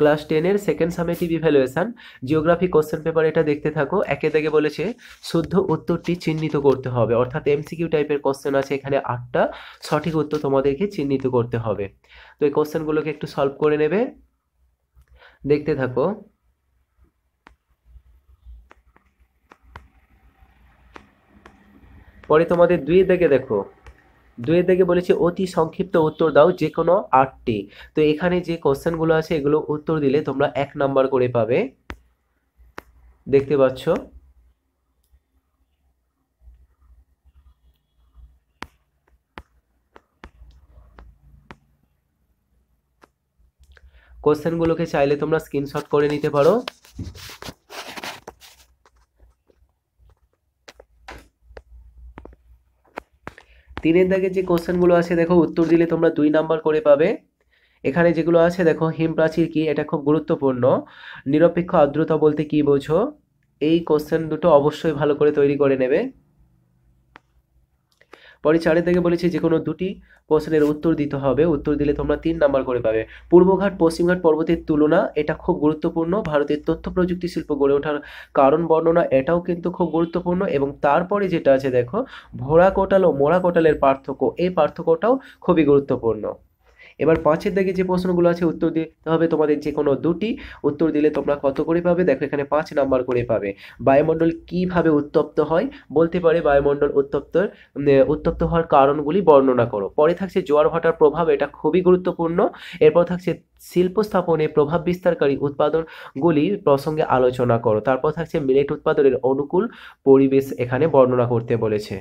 class টেনের second summative evaluation geography question paper এটা দেখতে থাকো একে দেখে বলেছে শুদ্ধ উত্তরটি চিহ্নিত করতে হবে অর্থাৎ এমসিকিউ টাইপের কোশ্চেন আছে এখানে আটটা সঠিক উত্তর তোমাদেরকে চিহ্নিত করতে হবে তো এই কোশ্চেনগুলোকে একটু সলভ করে নেবে দেখতে থাকো পরে তোমাদের দুই দেখে দেখো দুয়ের দিকে বলেছে অতি সংক্ষিপ্ত উত্তর দাও যে কোনো আটটি তো এখানে যে কোশ্চেনগুলো আছে এগুলো উত্তর দিলে তোমরা এক নাম্বার করে পাবে দেখতে পাচ্ছ কোশ্চেনগুলোকে চাইলে তোমরা স্ক্রিনশট করে নিতে পারো তিনের দাগে যে কোশ্চেনগুলো আছে দেখো উত্তর দিলে তোমরা দুই নাম্বার করে পাবে এখানে যেগুলো আছে দেখো হিমপ্রাচীর কি এটা খুব গুরুত্বপূর্ণ নিরপেক্ষ আর্দ্রতা বলতে কি বোঝো এই কোশ্চেন দুটো অবশ্যই ভালো করে তৈরি করে নেবে পরে চারে থেকে বলেছি যে কোনো দুটি প্রশ্নের উত্তর দিতে হবে উত্তর দিলে তোমরা তিন নাম্বার করে পাবে পূর্বঘাট পশ্চিমঘাট পর্বতের তুলনা এটা খুব গুরুত্বপূর্ণ ভারতের তথ্য প্রযুক্তি শিল্প গড়ে ওঠার কারণ বর্ণনা এটাও কিন্তু খুব গুরুত্বপূর্ণ এবং তারপরে যেটা আছে দেখো ভোড়া কোটাল ও মোড়া কোটালের পার্থক্য এই পার্থক্যটাও খুবই গুরুত্বপূর্ণ এবার পাঁচের দাগে যে প্রশ্নগুলো আছে উত্তর দিতে হবে তোমাদের যে কোনো দুটি উত্তর দিলে তোমরা কত করে পাবে দেখো এখানে পাঁচ নাম্বার করে পাবে বায়ুমণ্ডল কিভাবে উত্তপ্ত হয় বলতে পারে বায়ুমণ্ডল উত্তপ্ত উত্তপ্ত হওয়ার কারণগুলি বর্ণনা করো পরে থাকছে জোয়ার ভাটার প্রভাব এটা খুবই গুরুত্বপূর্ণ এরপর থাকছে শিল্প স্থাপনে প্রভাব বিস্তারকারী উৎপাদনগুলি প্রসঙ্গে আলোচনা করো তারপর থাকছে মিলেট উৎপাদনের অনুকূল পরিবেশ এখানে বর্ণনা করতে বলেছে